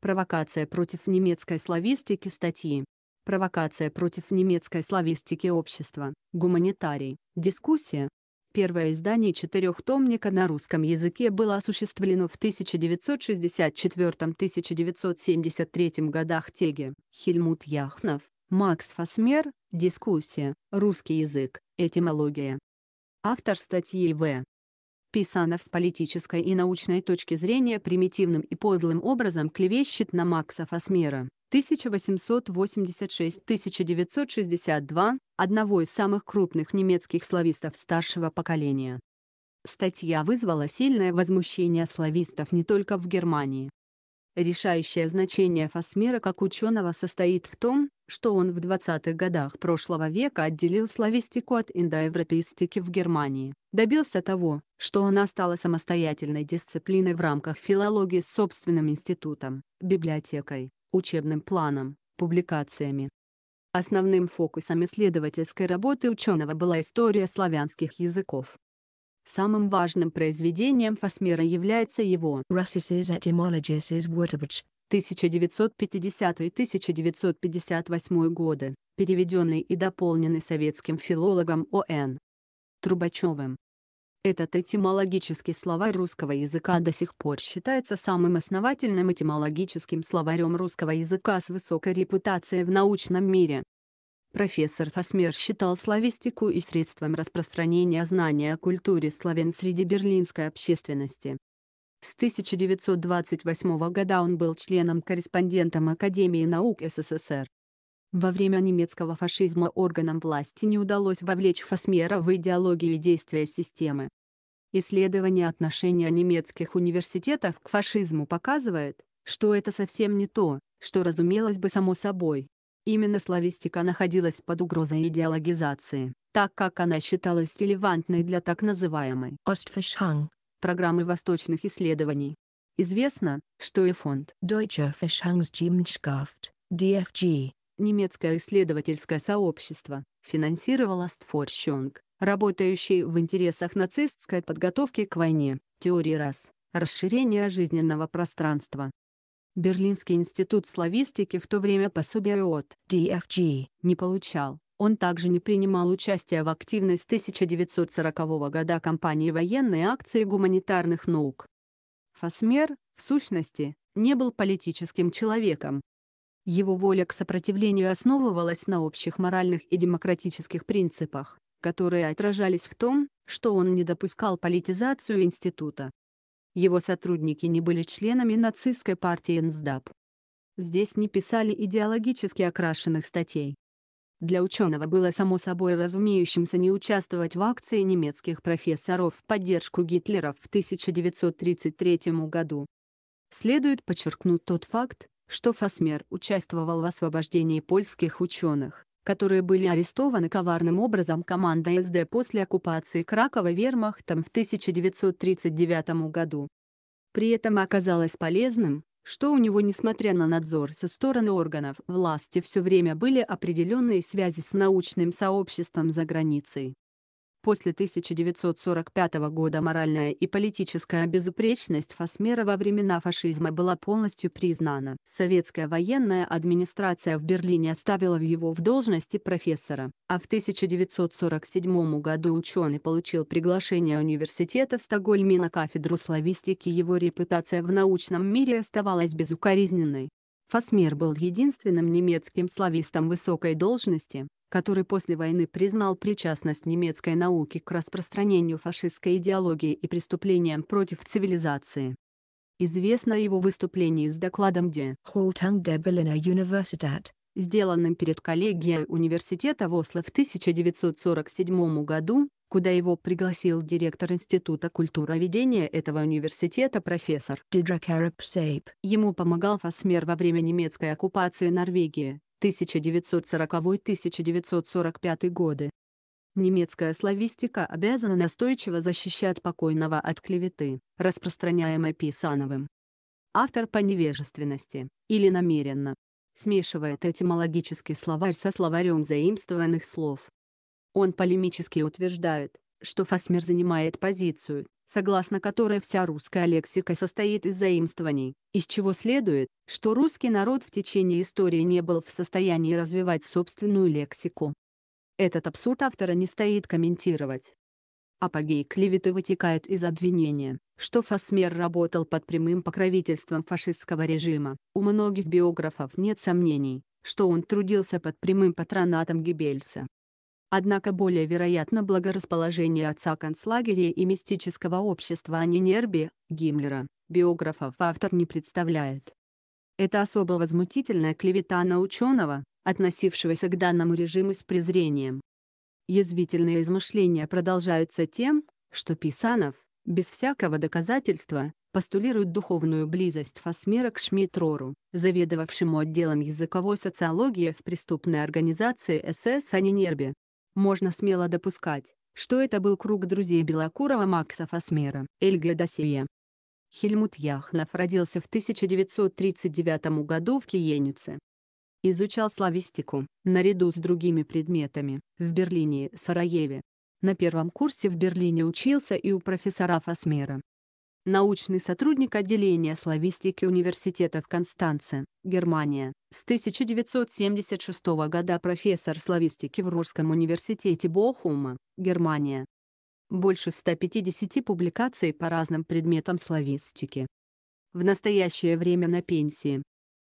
Провокация против немецкой славистики статьи. Провокация против немецкой славистики общества. Гуманитарий. Дискуссия. Первое издание четырехтомника на русском языке было осуществлено в 1964-1973 годах Теге, Хельмут Яхнов, Макс Фасмер, дискуссия, русский язык, этимология. Автор статьи В. Писанов с политической и научной точки зрения примитивным и подлым образом клевещет на Макса Фасмера. 1886-1962, одного из самых крупных немецких славистов старшего поколения. Статья вызвала сильное возмущение славистов не только в Германии, Решающее значение фасмера как ученого состоит в том, что он в 20-х годах прошлого века отделил славистику от индоевропеистики в Германии, добился того, что она стала самостоятельной дисциплиной в рамках филологии с собственным институтом, библиотекой, учебным планом, публикациями. Основным фокусом исследовательской работы ученого была история славянских языков. Самым важным произведением Фасмера является его «Russices etymologices Wörterbuch» 1950-1958 годы, переведенный и дополненный советским филологом О.Н. Трубачевым. Этот этимологический словарь русского языка до сих пор считается самым основательным этимологическим словарем русского языка с высокой репутацией в научном мире. Профессор Фасмер считал славистику и средством распространения знания о культуре славян среди берлинской общественности. С 1928 года он был членом-корреспондентом Академии наук СССР. Во время немецкого фашизма органам власти не удалось вовлечь Фасмера в идеологию действия системы. Исследование отношения немецких университетов к фашизму показывает, что это совсем не то, что разумелось бы само собой. Именно славистика находилась под угрозой идеологизации, так как она считалась релевантной для так называемой «Ostfischung» программы восточных исследований. Известно, что и фонд Deutsche Forschungsgemeinschaft, DFG, немецкое исследовательское сообщество, финансировало Стфорщунг, работающий в интересах нацистской подготовки к войне, теории рас, расширения жизненного пространства, Берлинский институт славистики в то время пособия от DFG не получал. Он также не принимал участия в активной с 1940 года кампании военной акции гуманитарных наук. Фасмер, в сущности, не был политическим человеком. Его воля к сопротивлению основывалась на общих моральных и демократических принципах, которые отражались в том, что он не допускал политизацию института. Его сотрудники не были членами нацистской партии НСДАП. Здесь не писали идеологически окрашенных статей. Для ученого было само собой разумеющимся не участвовать в акции немецких профессоров в поддержку Гитлера в 1933 году. Следует подчеркнуть тот факт, что Фасмер участвовал в освобождении польских ученых которые были арестованы коварным образом командой СД после оккупации Кракова вермахтом в 1939 году. При этом оказалось полезным, что у него, несмотря на надзор со стороны органов власти, все время были определенные связи с научным сообществом за границей. После 1945 года моральная и политическая безупречность Фасмера во времена фашизма была полностью признана. Советская военная администрация в Берлине оставила его в должности профессора, а в 1947 году ученый получил приглашение университета в Стокгольме на кафедру славистики. Его репутация в научном мире оставалась безукоризненной. Фасмер был единственным немецким славистом высокой должности, который после войны признал причастность немецкой науки к распространению фашистской идеологии и преступлениям против цивилизации. Известно его выступление с докладом «De Holtung der Berliner Universität», сделанным перед коллегией университета в Осло в 1947 году, куда его пригласил директор Института культуроведения этого университета профессор Дидракареп Сейп. Ему помогал Фасмер во время немецкой оккупации Норвегии 1940-1945 годы. Немецкая славистика обязана настойчиво защищать покойного от клеветы, распространяемой Писановым. Автор по невежественности, или намеренно, смешивает этимологический словарь со словарем заимствованных слов. Он полемически утверждает, что Фасмер занимает позицию, согласно которой вся русская лексика состоит из заимствований, из чего следует, что русский народ в течение истории не был в состоянии развивать собственную лексику. Этот абсурд автора не стоит комментировать. Апогей клеветы вытекает из обвинения, что Фасмер работал под прямым покровительством фашистского режима. У многих биографов нет сомнений, что он трудился под прямым патронатом Геббельса. Однако более вероятно благорасположение отца концлагеря и мистического общества Анинерби, Гиммлера, биографов автор не представляет. Это особо возмутительная клевета на ученого, относившегося к данному режиму с презрением. Язвительные измышления продолжаются тем, что Писанов, без всякого доказательства, постулирует духовную близость Фасмера к Шмитрору, заведовавшему отделом языковой социологии в преступной организации СС Анинербе можно смело допускать, что это был круг друзей Белокурова Макса Фасмера. Эльга Досия Хельмут Яхнов родился в 1939 году в Киенице. Изучал славистику, наряду с другими предметами, в Берлине и Сараеве. На первом курсе в Берлине учился и у профессора Фасмера, научный сотрудник отделения славистики университета в Констанце, Германия. С 1976 года профессор славистики в Русском университете Бохума, Германия. Больше 150 публикаций по разным предметам славистики. В настоящее время на пенсии.